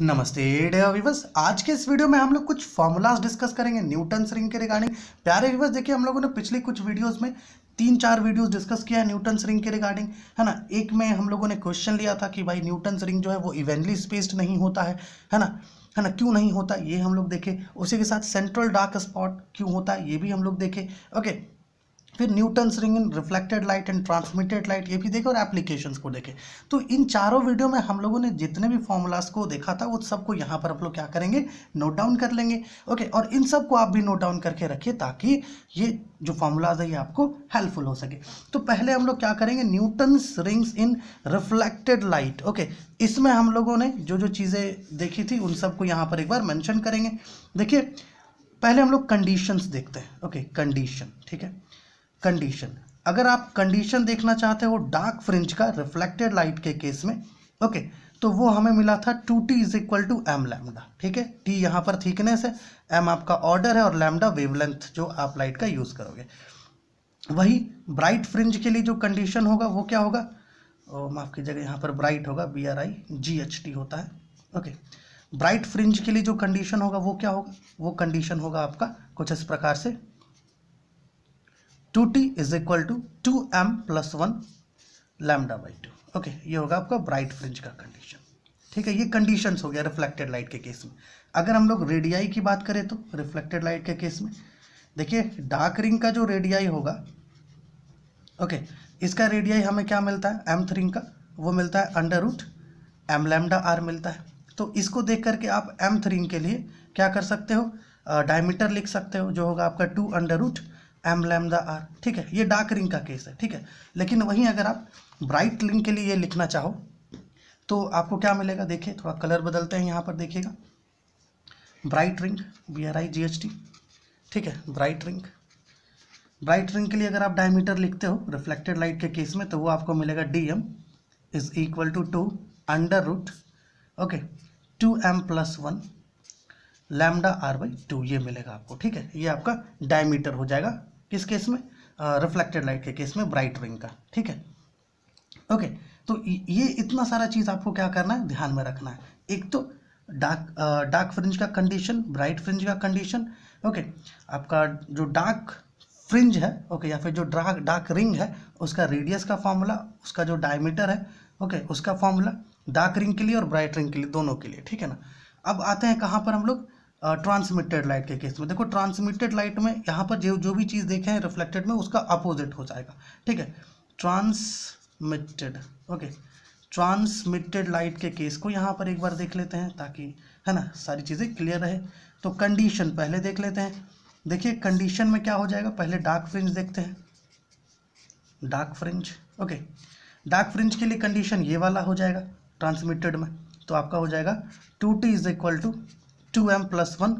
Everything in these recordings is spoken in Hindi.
नमस्ते डेवर्स आज के इस वीडियो में हम लोग कुछ फॉर्मूलाज डिस्कस करेंगे न्यूटन रिंग के रिगार्डिंग प्यारे व्यवर्स देखिए हम लोगों ने पिछले कुछ वीडियोस में तीन चार वीडियोस डिस्कस किया है न्यूटन रिंग के रिगार्डिंग है ना एक में हम लोगों ने क्वेश्चन लिया था कि भाई न्यूटन रिंग जो है वो इवेंटली स्पेस्ड नहीं होता है है ना है ना क्यों नहीं होता ये हम लोग देखें उसी के साथ सेंट्रल डार्क स्पॉट क्यों होता है ये भी हम लोग देखें ओके फिर Newton ring in reflected light and transmitted light ये भी देखे और एप्लीकेशन को देखें तो इन चारों वीडियो में हम लोगों ने जितने भी फॉर्मूलाज को देखा था वो सबको यहाँ पर आप लोग क्या करेंगे नोट डाउन कर लेंगे ओके और इन सबको आप भी नोट डाउन करके रखिए ताकि ये जो फॉर्मूलाज है ये आपको हेल्पफुल हो सके तो पहले हम लोग क्या करेंगे Newton's rings in reflected light okay इसमें हम लोगों ने जो जो चीज़ें देखी थी उन सबको यहाँ पर एक बार मैंशन करेंगे देखिए पहले हम लोग कंडीशंस देखते हैं ओके कंडीशन ठीक है कंडीशन अगर आप कंडीशन देखना चाहते हो डार्क फ्रिंज का रिफ्लेक्टेड लाइट के केस में ओके तो वो हमें मिला था two t is equal to m lambda ठीक है टी यहाँ पर थीकनेस है एम आपका ऑर्डर है और लैमडा वेवलेंथ जो आप लाइट का यूज़ करोगे वही ब्राइट फ्रिंज के लिए जो कंडीशन होगा वो क्या होगा और माफ़ कीजिएगा यहाँ पर ब्राइट होगा B R I G H T होता है ओके ब्राइट फ्रिंज के लिए जो कंडीशन होगा वो क्या होगा वो कंडीशन होगा आपका कुछ इस प्रकार से two t is equal to two m plus one lambda by two okay ये होगा आपका ब्राइट फ्रिज का कंडीशन ठीक है ये कंडीशंस हो गया रिफ्लेक्टेड लाइट के केस में अगर हम लोग रेडियाई की बात करें तो रिफ्लेक्टेड लाइट के केस में देखिए डार्क रिंग का जो रेडियाई होगा ओके okay, इसका रेडियाई हमें क्या मिलता है एम थ्रिंग का वो मिलता है under root m lambda R मिलता है तो इसको देख करके आप एम थ्रिंग के लिए क्या कर सकते हो डायमीटर लिख सकते हो जो होगा आपका two under root m lambda R ठीक है ये डार्क रिंग का केस है ठीक है लेकिन वहीं अगर आप ब्राइट रिंग के लिए ये लिखना चाहो तो आपको क्या मिलेगा देखिए थोड़ा कलर बदलते हैं यहाँ पर देखिएगा bright ring B R I G H T ठीक है ब्राइट रिंग ब्राइट रिंग के लिए अगर आप डायमीटर लिखते हो रिफ्लेक्टेड लाइट के केस में तो वो आपको मिलेगा D M is equal to two under root okay two m plus one lambda R by two ये मिलेगा आपको ठीक है ये आपका डायमीटर हो जाएगा किस केस में रिफ्लेक्टेड लाइट के केस में ब्राइट रिंग का ठीक है ओके तो ये इतना सारा चीज़ आपको क्या करना है ध्यान में रखना है एक तो डार्क डार्क फ्रिंज का कंडीशन ब्राइट फ्रिंज का कंडीशन ओके आपका जो डार्क फ्रिंज है ओके या फिर जो डार्क डार्क रिंग है उसका रेडियस का फॉर्मूला उसका जो डायमीटर है ओके उसका फॉर्मूला डार्क रिंग के लिए और ब्राइट रिंग के लिए दोनों के लिए ठीक है ना अब आते हैं कहाँ पर हम लोग ट्रांसमिटेड लाइट के केस में देखो ट्रांसमिटेड लाइट में यहाँ पर जो जो भी चीज़ देखे हैं रिफ्लेक्टेड में उसका अपोजिट हो जाएगा ठीक है ट्रांसमिटेड ओके ट्रांसमिटेड लाइट के केस को यहाँ पर एक बार देख लेते हैं ताकि है ना सारी चीज़ें क्लियर रहे तो कंडीशन पहले देख लेते हैं देखिए कंडीशन में क्या हो जाएगा पहले डार्क फ्रिंज देखते हैं dark fringe okay dark fringe के लिए कंडीशन ये वाला हो जाएगा ट्रांसमिटेड में तो आपका हो जाएगा two t is equal to two m plus one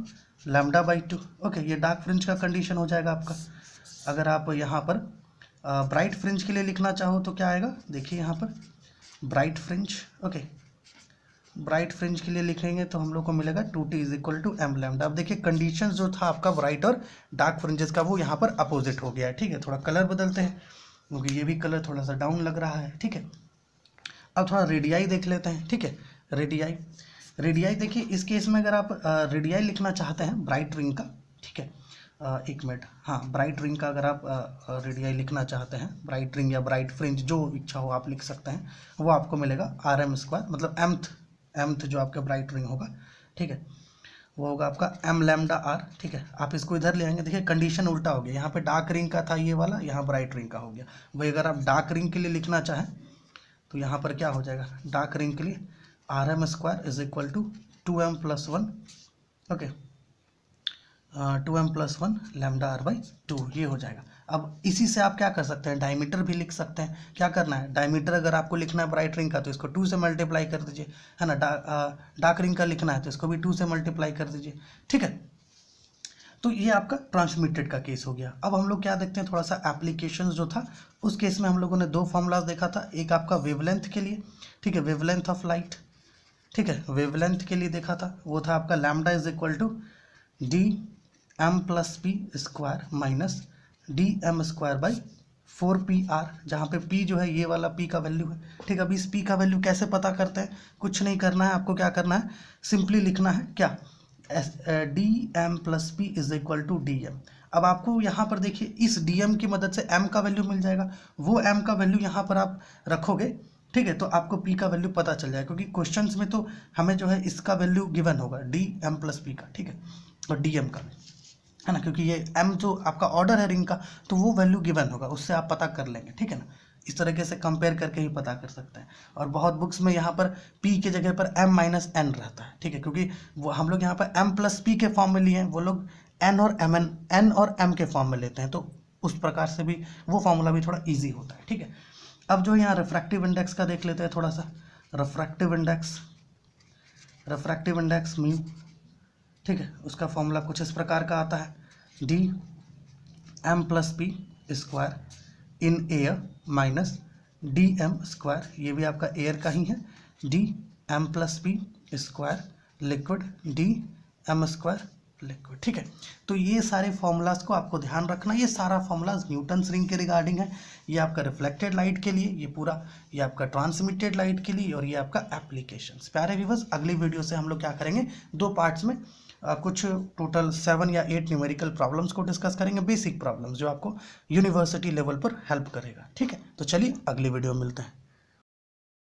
lambda by two okay ये डार्क फ्रिंज का कंडीशन हो जाएगा आपका अगर आप यहाँ पर ब्राइट फ्रिंज के लिए लिखना चाहो तो क्या आएगा देखिए यहाँ पर bright fringe okay bright fringe के लिए लिखेंगे तो हम लोग को मिलेगा two t is equal to m lambda अब देखिए कंडीशन जो था आपका ब्राइट और डार्क फ्रिंजेस का वो यहाँ पर अपोजिट हो गया है ठीक है थोड़ा कलर बदलते हैं क्योंकि ये भी कलर थोड़ा सा डाउन लग रहा है ठीक है अब थोड़ा रेडियाई देख लेते हैं ठीक है रेडियाई रेडियाई देखिए इस केस में अगर आप रेडियाई लिखना चाहते हैं ब्राइट रिंग का ठीक है एक मिनट हाँ ब्राइट रिंग का अगर आप रेडियाई लिखना चाहते हैं ब्राइट रिंग या ब्राइट फ्रिंज जो इच्छा हो आप लिख सकते हैं वो आपको मिलेगा आर एम स्क्वायर मतलब एम्थ एम्थ जो आपका ब्राइट रिंग होगा ठीक है वो होगा आपका एम लैमडा आर ठीक है आप इसको इधर ले आएंगे देखिए कंडीशन उल्टा हो गया यहाँ पे डार्क रिंग का था ये वाला यहाँ ब्राइट रिंग का हो गया वही अगर आप डार्क रिंग के लिए लिखना चाहें तो यहाँ पर क्या हो जाएगा डार्क रिंग के लिए R M square is equal to two m plus one okay two m plus one lambda R by two ये हो जाएगा अब इसी से आप क्या कर सकते हैं डायमीटर भी लिख सकते हैं क्या करना है डायमीटर अगर आपको लिखना है ब्राइट रिंग का तो इसको टू से मल्टीप्लाई कर दीजिए है ना डार्क रिंग का लिखना है तो इसको भी टू से मल्टीप्लाई कर दीजिए ठीक है तो ये आपका ट्रांसमिटेड का केस हो गया अब हम लोग क्या देखते हैं थोड़ा सा एप्लीकेशन जो था उस केस में हम लोगों ने दो फॉर्मूलाज देखा था एक आपका वेवलेंथ के लिए ठीक है वेवलेंथ ऑफ लाइट ठीक है वेवलेंथ के लिए देखा था वो था आपका lambda is equal to D M plus P square minus D M square by four P R जहाँ पे पी जो है ये वाला पी का वैल्यू है ठीक है अभी इस पी का वैल्यू कैसे पता करते हैं कुछ नहीं करना है आपको क्या करना है सिंपली लिखना है क्या S D M plus P is equal to D M अब आपको यहाँ पर देखिए इस डी एम की मदद से एम का वैल्यू मिल जाएगा वो एम का वैल्यू यहाँ पर आप रखोगे ठीक है तो आपको पी का वैल्यू पता चल जाएगा क्योंकि क्वेश्चन में तो हमें जो है इसका वैल्यू गिवन होगा डी एम प्लस पी का ठीक है और डी एम का भी है ना क्योंकि ये एम जो आपका ऑर्डर है रिंग का तो वो वैल्यू गिवन होगा उससे आप पता कर लेंगे ठीक है ना इस तरीके से कंपेयर करके ही पता कर सकते हैं और बहुत बुक्स में यहाँ पर पी के जगह पर एम माइनस एन रहता है ठीक है क्योंकि वो हम लोग यहाँ पर एम प्लस पी के फॉर्म में लिए हैं वो लोग एन और एम एन एन और एम के फॉर्म में लेते हैं तो उस प्रकार से भी वो फॉर्मूला भी थोड़ा ईजी होता है ठीक है अब जो यहाँ रिफ्रैक्टिव इंडेक्स का देख लेते हैं थोड़ा सा refractive index refractive index mu ठीक है उसका फॉर्मूला कुछ इस प्रकार का आता है D M plus P square in air minus D M square ये भी आपका एयर का ही है D M plus P square liquid D M square liquid ठीक है तो ये सारे फॉर्मूलाज को आपको ध्यान रखना ये सारा फॉर्मूलाज न्यूटन रिंग के रिगार्डिंग है ये आपका रिफ्लेक्टेड लाइट के लिए ये पूरा ये आपका ट्रांसमिटेड लाइट के लिए और ये आपका एप्लीकेशन प्यारे व्यूवर्स अगली वीडियो से हम लोग क्या करेंगे दो पार्ट्स में आ, कुछ टोटल सेवन या एट न्यूमेरिकल प्रॉब्लम्स को डिस्कस करेंगे बेसिक प्रॉब्लम्स जो आपको यूनिवर्सिटी लेवल पर हेल्प करेगा ठीक है तो चलिए अगली वीडियो मिलते हैं